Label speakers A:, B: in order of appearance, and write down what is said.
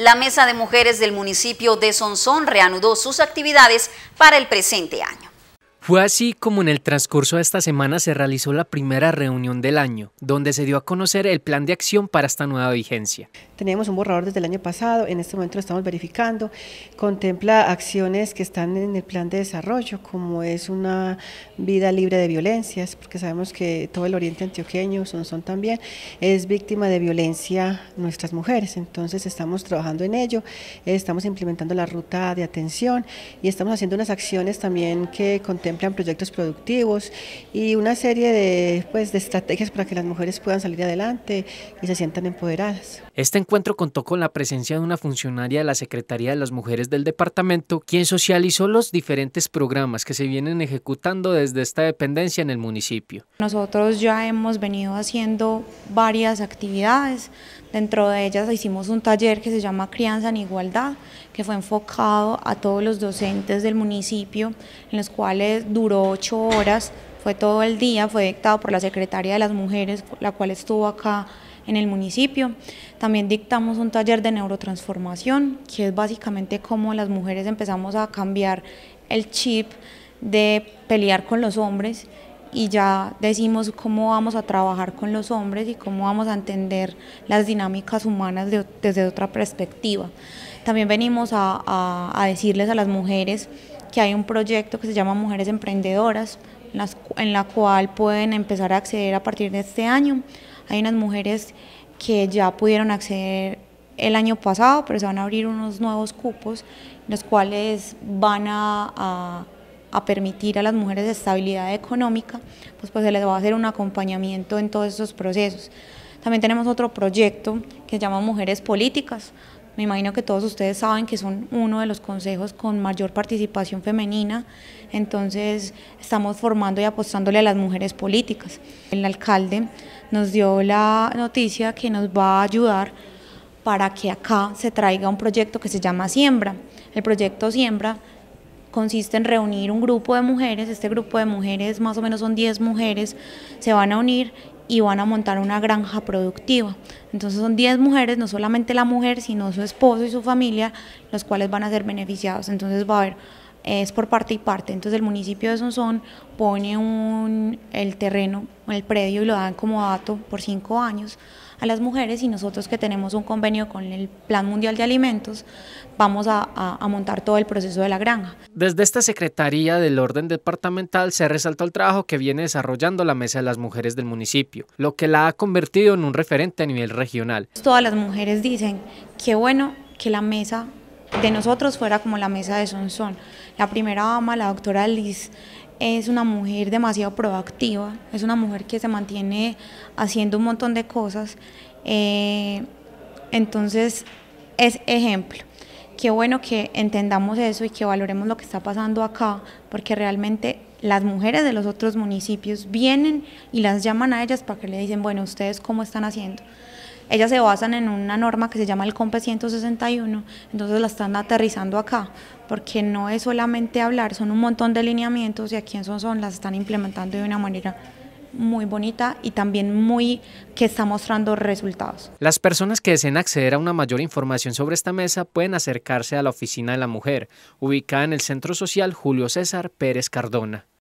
A: La Mesa de Mujeres del municipio de Sonsón reanudó sus actividades para el presente año.
B: Fue así como en el transcurso de esta semana se realizó la primera reunión del año, donde se dio a conocer el plan de acción para esta nueva vigencia.
C: Tenemos un borrador desde el año pasado, en este momento lo estamos verificando, contempla acciones que están en el plan de desarrollo, como es una vida libre de violencias, porque sabemos que todo el oriente antioqueño, son, son también, es víctima de violencia nuestras mujeres, entonces estamos trabajando en ello, estamos implementando la ruta de atención y estamos haciendo unas acciones también que contemplan proyectos productivos y una serie de, pues, de estrategias para que las mujeres puedan salir adelante y se sientan empoderadas.
B: Este encuentro contó con la presencia de una funcionaria de la Secretaría de las Mujeres del departamento, quien socializó los diferentes programas que se vienen ejecutando desde esta dependencia en el municipio.
A: Nosotros ya hemos venido haciendo varias actividades, dentro de ellas hicimos un taller que se llama Crianza en Igualdad, que fue enfocado a todos los docentes del municipio, en los cuales duró ocho horas, fue todo el día, fue dictado por la Secretaria de las Mujeres, la cual estuvo acá en el municipio. También dictamos un taller de neurotransformación, que es básicamente cómo las mujeres empezamos a cambiar el chip de pelear con los hombres y ya decimos cómo vamos a trabajar con los hombres y cómo vamos a entender las dinámicas humanas desde otra perspectiva. También venimos a decirles a las mujeres que hay un proyecto que se llama Mujeres Emprendedoras, en, la cual pueden empezar a acceder a partir de este año. Hay unas mujeres que ya pudieron acceder el año pasado, pero se van a abrir unos nuevos cupos, los cuales van a, permitir a las mujeres estabilidad económica, pues, pues se les va a hacer un acompañamiento en todos esos procesos. También tenemos otro proyecto que se llama Mujeres Políticas, me imagino que todos ustedes saben que son uno de los consejos con mayor participación femenina, entonces estamos formando y apostándole a las mujeres políticas. El alcalde nos dio la noticia que nos va a ayudar para que acá se traiga un proyecto que se llama Siembra. El proyecto Siembra consiste en reunir un grupo de mujeres, este grupo de mujeres, más o menos son 10 mujeres, se van a unir y van a montar una granja productiva. Entonces son 10 mujeres, no solamente la mujer, sino su esposo y su familia, los cuales van a ser beneficiados. Entonces va a haber es por parte y parte. Entonces el municipio de Sonsón pone el terreno, el predio y lo dan como dato por cinco años a las mujeres y nosotros que tenemos un convenio con el Plan Mundial de Alimentos vamos a, montar todo el proceso de la granja.
B: Desde esta Secretaría del Orden Departamental se resalta el trabajo que viene desarrollando la Mesa de las Mujeres del municipio, lo que la ha convertido en un referente a nivel regional.
A: Todas las mujeres dicen que bueno que la mesa de nosotros fuera como la mesa de Sonsón. La primera ama, la doctora Liz, es una mujer demasiado proactiva, es una mujer que se mantiene haciendo un montón de cosas. Eh, entonces, es ejemplo. Qué bueno que entendamos eso y que valoremos lo que está pasando acá, porque realmente las mujeres de los otros municipios vienen y las llaman a ellas para que le dicen, bueno, ustedes cómo están haciendo ellas se basan en una norma que se llama el COMPE 161, entonces la están aterrizando acá, porque no es solamente hablar, son un montón de lineamientos y aquí en Son las están implementando de una manera muy bonita y también muy que está mostrando resultados.
B: Las personas que deseen acceder a una mayor información sobre esta mesa pueden acercarse a la Oficina de la Mujer, ubicada en el Centro Social Julio César Pérez Cardona.